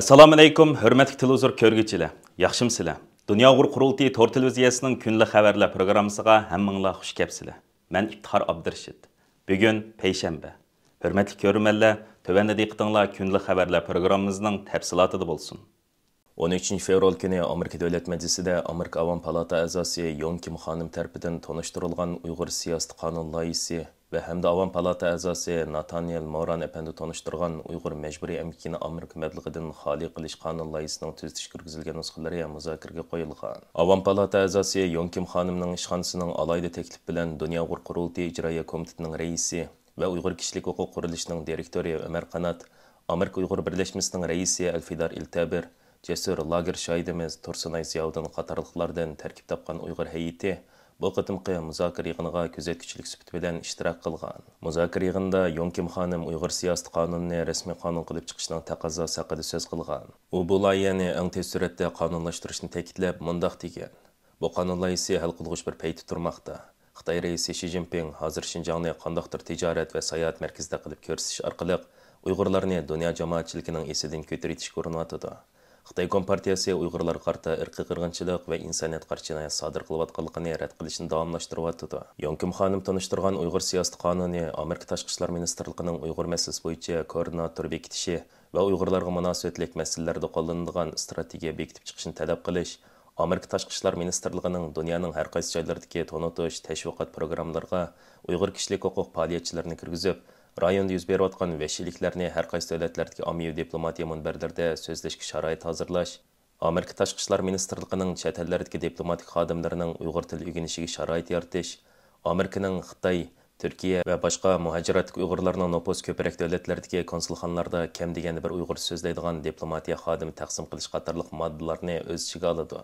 Assalamu alaykum, hörmətli televizor görgüçülər. Yaxşımsızlar? Dünya құрылты Qurultayı Tor televiziyasının günlük xəbərlər proqramısına həmmingizlər xoş Mən Абдыршид. Бүгін Bugun peyşənbə. Hörmətli görürmənlər, tövəndə diqqətinizlər günlük xəbərlər proqramımızın təfsilatıda 13 fevral күні Америка Dövlət Америка Avam Palata əzası Yonkim xanım tərəfindən tanışdırılğan ұйғыр siyasət qanun ve hem de Avan Palata əzası Nathaniel Moran əpəndi tanıştırğan Uygur Məcburi Əmkini Amerika məbləğidən xali qilish qanun layihəsinin tüzitiş kirgizilgən nusxaları müzakirəyə qoyulğan. Avan Palata əzası Yonkim xanımның işxanasının alayda təklif bilan Dünya Uyğur Qurultayı İcraiyyə Komitetinin rəisi və Uyğur Kişilik Hüquq Quruluşunun direktori Ömer Qanat, Amerika Uygur Birləşməsinin rəisi Elfidar İltəbir, Cəsur Lager şahidimiz Tursunay Ziyavudun qatarlıqlardan tərkib tapqan Uygur heyəti Бұл қытымқы мұзакір иғынға күзеткішілік сүптібелен іштірақ қылған. Мұзакір иғында Йонким ханым ұйғыр сиясты қануны рәсми қанун қылып чықшының тақаза сақыды сөз қылған. У бұл аяны әң тез сүретті қанунлаштырышын тәкітләп мұндақ деген. Бұл қанун лайысы әл қылғыш бір пәйті тұрмақта. Қытай рейсі Ши Цзиньпин қазір Шинжаңны қандақтыр тижарет вә саят мәркізді қылып көрсіш арқылық ұйғырларны дүния жамаатшылығының есіден көтеретіш көрініп Қытай Компартиясы ұйғырлар қарта ірқі қырғыншылық вә инсаният қаршы жинайы садыр қылып атқанлығыны рәт қылышын давамлаштырып атыды. Йонким ханым таныштырған ұйғыр сиясты қануны Америка ташқы ішлер министрлігінің ұйғыр мәселесі бойынша координатор бекітіші вә ұйғырларға мұнасабатлық мәселелерді қолданылған стратегия бекітіп чықышын талап қылыш Америка ташқы ішлер министрлігінің дүнияның әр қайсы жайлардығы тонытыш, тәшвиқат программаларға ұйғыр кішілік құқық палиятшыларын кіргізіп, районда жүз беріп аткан вәхшиликләрне әр кайсы дәүләтләрдәге аммиви дипломатия мөнбәрләрдә сөзләшкә шарайт хәзерләш, Америка ташкы эшләр министрлыгының чат телләрдәге дипломатик хадимләренең уйгыр тел үгенешегә шарайт яртыш, Американың қытай түркия ва башка мухаҗиратлык уйгырларның нопос көбрәк дәүләтләрдәге консулханларда кем дигән бір ұйғыр сөзләйдиган дипломатия хадим тәкъсим кылыш катарлык маддаларны өз ичигә алды.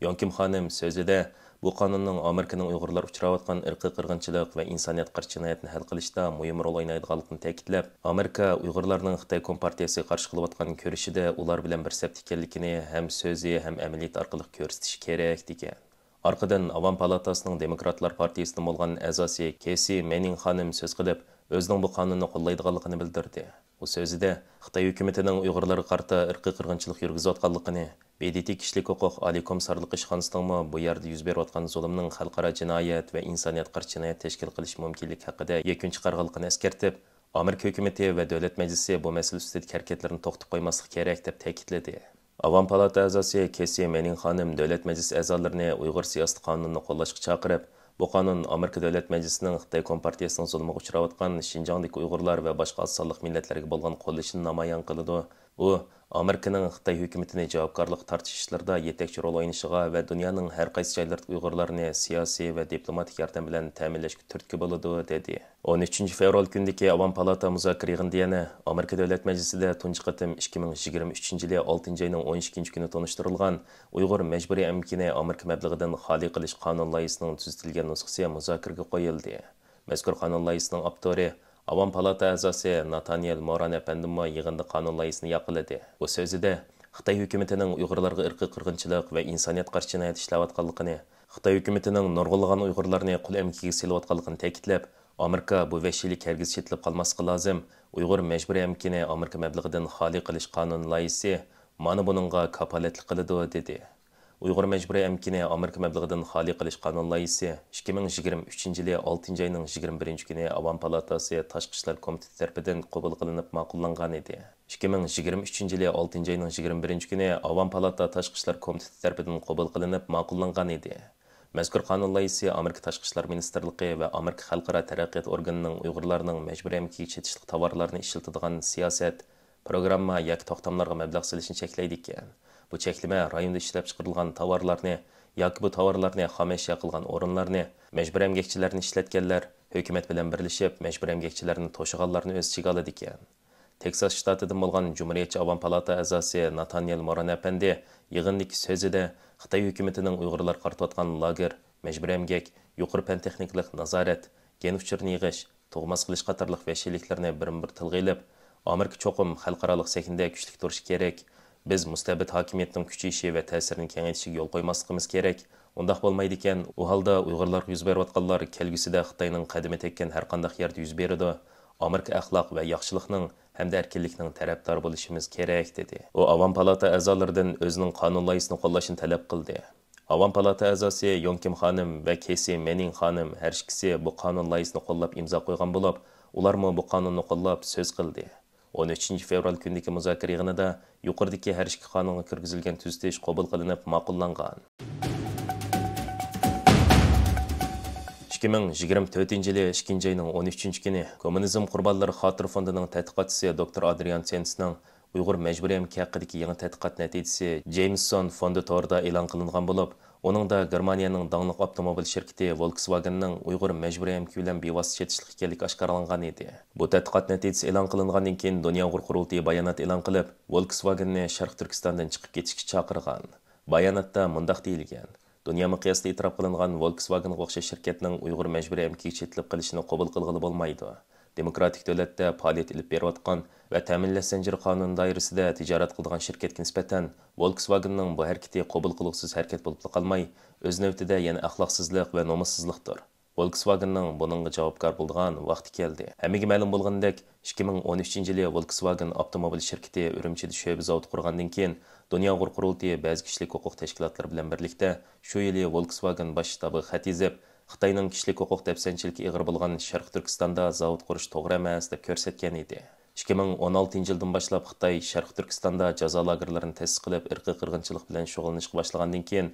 Йонким ханым сөзедә bu qonunning amerikaning uyg'urlar uchrayotgan irqiy qirg'inchilik va insoniyat qarshi jinoyatni hal qilishda muhim rol o'ynaydiganligini ta'kidlab amerika uyg'urlarning xitoy kompartiyasi qarshi qilayotgan ko'rishida ular bilan bir sap ham so'zi ham orqali Арқыдан Аван палатасының болған әзасы Кеси ханым сөз қылып, өзінің бұл білдірді. Осы өзіде Қытай үкіметінің ұйғырларға қарта ірқі қырғыншылық жүргізіп атқанлығыны, бейдеті кішілік құқық Аликом сарлық ішханыстыңмы бұярды жүз беріп атқан зұлымның халықара жинаят вә инсаният қарсы жинаят тәшкіл қылыш мүмкінлік хақыда екінші қарғалықын әскертіп, Америка үкіметі вә дәулет мәжлісі бұл мәселе үстеді әрекеттерін тоқтып қоймаслық керек деп тәкитледі. Аван палата әзасы кесе Менин ханым дәулет мәжлісі әзаларыны ұйғыр сиясты қанунын қолдашқа шақырып, Бу канун Америка Дәүләт Мәҗлесенең Хытай Компартиясының зулымы ұшырап отқан Шинҗаңдагы уйгырлар ва башка ассанлык милләтләргә болған куллашын намаян қылды. О, Американың Қытай үкіметіне жауапкарлық тартышышыларда етекші рол ойнышыға вә дүнияның әр қайсы жайларды ұйғырларыне сиясы вә дипломатик ярдан білән тәмілешкі түрткі болады, деді. 13 феврал күндеке Аван Палата мұзакырығын дияны Америка Дөлет Мәжілісі де тұншы қытым 2023-лі 6 айның 12 күні тоныштырылған ұйғыр мәжбүрі әмкіне Америка мәбліғыдың қали қылыш қанун лайысының түзділген нұсқысы қойылды. Мәзгүр қанун лайысының Аван палата әзасы Натаниэл Моран әпәндімі еғінді қанун лайысын яқылыды. О сөзіде, Қытай үкіметінің ұйғырларға ұрқы қырғыншылық вә инсаният қаршы жинайет ішләватқалықыны, Қытай үкіметінің нұрғылған ұйғырларыны құл әмкеге селуатқалықын тәкітләп, Америка бұл вәшілік әргіз шетіліп қалмасқы лазым, ұйғыр мәжбүрі әмкені Америка мәбліғіден хали қылыш қанун лайысы, маны бұныңға капалетлік қылыды, деді. Uyghur Məcburi Əmkini Amerika məbləğidən xali qilish qanun 2023-cü 6 ayının 21-ci günü Avam Palatası Tashqi İşlər Komiteti tərəfindən qəbul qılınıb ma'qullanğan idi. 2023 6 ayının 21-ci günü Avam Palata Tashqi İşlər Komiteti tərəfindən qəbul qılınıb ma'qullanğan idi. Мәзкур қанун Америка Ташқышлар ішлер министрлігі ва Америка Халқара тәрәқият органының ұйғырларының мәжбүри әмки четішлік ішілтідіған сиясет, программа яки тоқтамларға сілішін bu chekleme rayonda ishlab chiqarilgan tovarlarni yoki bu tovarlarni xomashyo qilgan o'rinlarni majburiy emgakchilarni ishlatganlar hukumat bilan birlashib majburiy emgakchilarni to'shiganlarni o'z ichiga oladi ekan teksas shtatidan bo'lgan jumuriyatchi avom palata a'zosi Nathaniel moran apandi yig'indagi so'zida xitoy hukumatining uyg'urlar qaratayotgan lager majburiy emgak yuqori fan texnikalik nazorat gen uchurini yig'ish tug'mas qilish qatorliq vahshiyliklarni birin bir tilg'a ilib amerika cho'qim xalqaroliq sekinda kuchlik turishi kerak Біз мұстәбіт хакиметтің күчейші вә тәсірін кеңейтішіге жол қоймасқымыз керек. Ондақ болмайды екен, о халда ұйғырлар жүз беріп атқанлар келгісіде Қытайның қадімі теккен әр қандақ жерде жүз береді. Америка ахлақ ва яхшылықның һәм дә әркинлікнің тәрәптар болышымыз керек диде. О аван палата әзаларыдан өзінің канун лайысын қоллашын талап қылды. Аван палата әзасы Йонким ханым ва Кеси Менин ханым әр бу канун лайысын қоллап имза қойған болып, улар мо бу қанунны қоллап сөз қылды. 13 феврал күндегі мұзәкір да юқырдеке әрішкі қануына кіргізілген түзетеш қобыл қылынып мақұлланған 2024 жылы ішкенже айының 13 үшінші күні коммунизм құрбандары хатыр фондының тәтқатшысы доктор адриан Ценсінің ұйғыр мәжбүрі әмкек қадыки яңы тәтқат нәтижесі джеймсон фонды торда илан қылынған болып Оның да Германияның даңлық автомобиль шеркеті Volkswagenның ұйғыр мәжбүрі әмкеулен бейвас жетішлік келік ашқараланған еді. Бұл тәтқат нәтижесі элан қылынғаннан кейін Дония ұйғыр құрылтайы баянат элан қылып, Volkswagenni Шарқ Түркістандың шығып кетшікі шақырған. Баянатта мұндақ дейілген. Дония мақиясында итрап қылынған Volkswagen оқша шіркетінің ұйғыр мәжбүрі әмкей шетіліп қылышыны қобыл қылғылы болмайды демократик дәүләттә пағалет илеп берип аткан ва тәэминләш қанының канун да тижарат кылдыган ширкәткә нисбәтән Volkswagenның бу хәрәкәте кабул кылыксыз хәрәкәт булып калмай, үз нәвтидә яна әхлаксызлык ва номассызлыктыр. Volkswagenның буныңга Volkswagen автомобиль бұныңғы Үрүмчедә шөбе zavod кургандан кин, Дөнья гур курултыы шу Volkswagen баш штабы Қытайның кішілік құқық тәпсәншілікке иғыр болған Шарқ Түркістанда зауыт құрыш тоғыр деп көрсеткен еді. 2016 жылдан башлап Қытай Шарқ Түркістанда жаза лагерлерін тәсі қылып, ирқи қырғыншылық білән шұғылынышқа башлағандан кейін,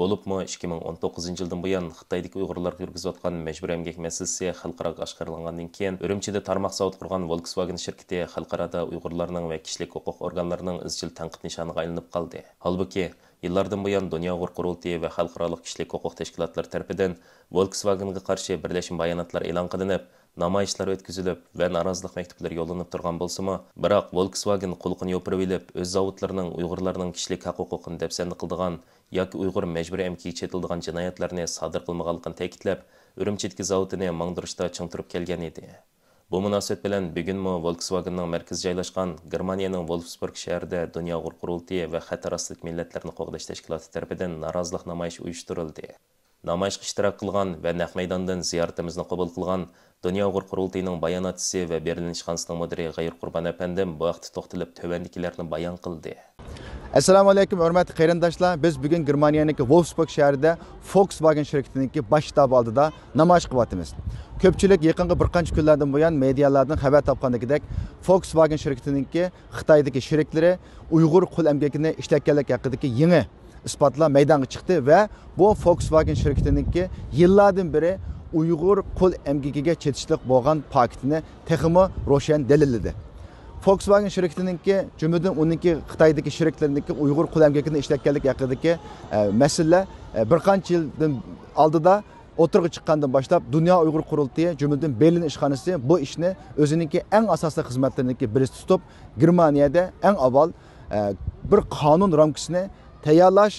болыпмы 2019 жылдан бұян Қытайдық ұйғырлар жүргізіп отқан мәжбүр әмгек мәселесі халықаралық ашқарылғаннан кейін, үрімшіде тармақ зауыт құрған Volkswagen шіркеті халықарада ұйғырларның және кішілік құқық органдарының ізчіл тәнқид нишаныға қалды. Halbuki Yıllardan bu yan Dünya Uğur Kurultayı ve Halkaralık Kişilik Hukuk Teşkilatları tarafından Volkswagen'a баянатлар элан bayanatlar ilan kılınıp, namayishlar o'tkazilib va norozilik maktublari yo'llanib turgan bo'lsimi biroq volkswagen qulqini yopirib ilib o'z zavodlarining uyg'urlarning kishilik haq huquqini dafsanda qildigan yoki uyg'ur majburiy amkiga chetildigan sodir qilmaganligini ta'kidlab urumchidagi маңдырышта Бұл мунасабат білін бүгін мұ volkswagen марказы мәркіз жайлашқан Германияның Wolfsburg шәрді дүния курултайы ва хат арастылык қоғдаш тәшкілаты тәрпеден наразылық намайш ұйыштырылды. Намайш қыштырақ қылған кылган ва нак майдандан зыяратыбызны кабул кылган дүйнө уйгур курултайынын берілін шығансының мұдыры ғайыр құрбан гайыр курбан апандим бу баян кылды assalomu alaykum hurmatli qarindoshlar biz bugun germaniyaniki volfsburg shahrida volkswagen shirkatiniki bosh shtabi oldida namoyish qilyapmiz ko'pchilik yaqingi bir qancha kunlardan buyon medialardan xabar topgandagidek volkswagen shirkatiniki xitoydagi sheriklari uyg'ur qul emgakini ishlatganlik haqidagi yangi isbotlar maydonga chiqdi va bu volkswagen shirkatiniki yillardan beri uyg'ur qul emgakiga chetishliq bo'lgan paketini texmi roshan dalilladi volkswagen shirkininiki jumladan uniki xitoydagi shiriklarniki uyg'ur qo'lamgakini ishlatganlik haqidagi e, masala e, bir qancha aldı oldida o'tirg'i chiqqandan boshlab dunyo uyg'ur Kurultu'ya cümleden berlin ishxonasi bu ishni en eng asosli xizmatlarniki birisi tutib germaniyada eng avval e, bir qonun ramkasini tayyorlash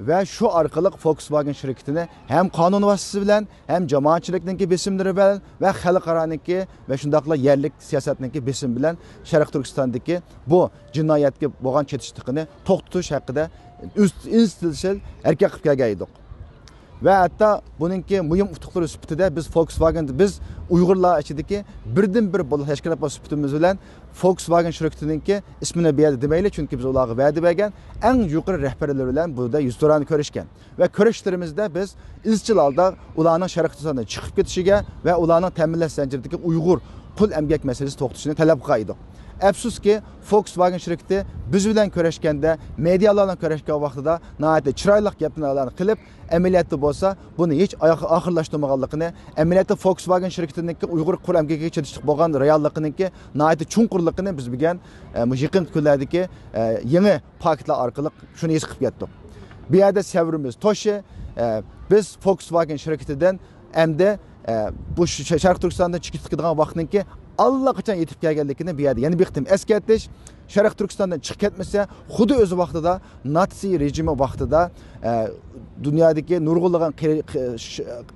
ve şu arkalık Volkswagen şirketini hem kanun vasıtası bilen hem cemaatçilikninki besimleri bilen ve halkaraninki ve şundakla yerlik siyasetninki besim bilen Şarkı Türkistan'daki bu cinayetki boğan çetiştikini toktutuş hakkında üst instilşil erkek kıpkaya geydik. va hatto buningki muhim utuqlari sifatida biz volkswagen biz uyg'urlar ichidagi birdan bir bo'lib tashkilot sifatimiz bilan volkswagen shirkatiningki ismini berdi demaylik chunki biz ularga va'da bergan eng yuqori rahbarlar bilan buda yuzturan ko'rishgan va ko'rishtirimizda biz izchil holda ularning sharq chiqib ketishiga va ularning ta'minlash zanjiridagi uyg'ur pul emgak masalasi to'xtashini talab qildik afsuski volkswagen shirkiti biz bilan kurashganda medialar bilan kurashgan vaqtida nihoyatda chiroyli gaplarni qilib amaliyotda bo'lsa buni hech oxirlashtirmaganligini amaliyotda volkswagen shirkitiniki uyg'ur qur amgaga kechirishlik bo'lgan realliqiniki nihoyatda chunqurliqini biz bilgan e, yaqin kunlardagi e, yangi paktlar orqali shuni his qilib ketdik bu yerda savrimiz toshi e, biz volkswagen shirkitidan endi bu sharq turkistondan chiqib ketadigan vaqtniki Allah allaqachon yetib kelganligini biladi yana bir qitim eskartish sharq turkistondan chiqib kudu özü o'zi vaqtida Nazi rejimi vaqtida e, dünyadaki nurg'unlagan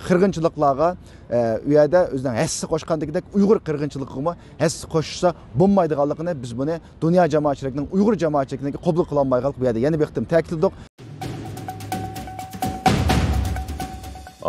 qirg'inchiliklarga e, u yerda o'zining koşkandaki de uyg'ur qirg'inchiligiga koşsa qo'shsa bo'lmaydiganligini biz buni dünya jamoatchiligining uyg'ur jamoatchiligiga qabul qilolmay qolib bu yerda yana bir qitim ta'kidladik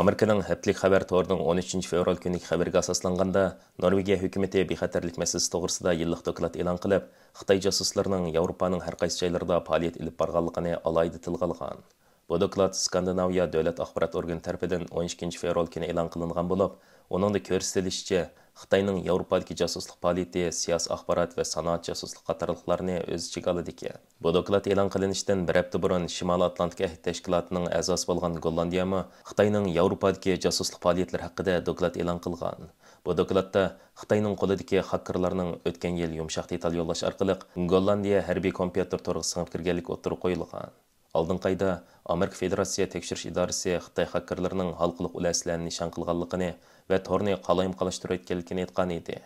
Американың әптілік қабар тұғырдың 13 феврал күнігі қабарға асасланғанда, Норвегия хүкіметі бейхәтерлік мәсіз тұғырсыда еліқті қылат илан қылып, Қытай жасысларының Еуропаның әрқайс жайларда палет іліп барғалықыны алайды тілғалған. Бұды қылат Скандинавия дөлет ақпарат орген тәрпедің 13 феврал күні илан қылынған болып, оныңды көрістелішчі, Қытайның Еуропадагы жасуслық полите, сияс ақпарат вә санаат жасуслық қатарлықларыны өз ішіге алады екен. Бұл доклад қылыныштан бір апта бұрын Шимал Атлантика Тәшкілатының әзас болған Голландия мы Қытайның Еуропадагы жасуслық полиетлер хақыда доклад елан қылған. Бұл докладта Қытайның қолыдеке хаккерларның өткен ел юмшақ деталь арқылы Голландия әрби компьютер торғы сыңып кіргенлік қойылған алдын қайда Америка Федерация текшеріш идарасы Қытай хакерлерінің халқылық үләсілән нишан қылғанлығыны вә торны қалайым қалаштыру еткенлігін айтқан еді.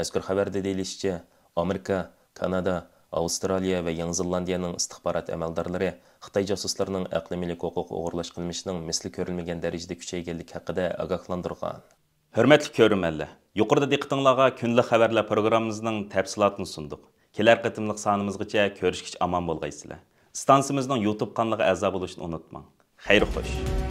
Мәзкүр хабарда дейілішче, Америка, Канада, Австралия вә Яңа Зеландияның истихбарат әмәлдарлары Қытай жасусларының әқли милек хукук огырлаш кылмышының мисли көрілмеген дәрежеде күчәйгәнлек хакында агахландырган. Хөрмәтле көрермәнләр, юқорда диктыңларга күнлек хәбәрләр программабызның тәфсилатын сундык. Келәр кытымлык санымызгача көрүшкич аман булгайсызлар станциямыздың YouTube қанлығы әза болу үшін ұнытмаң. Қайрық қош!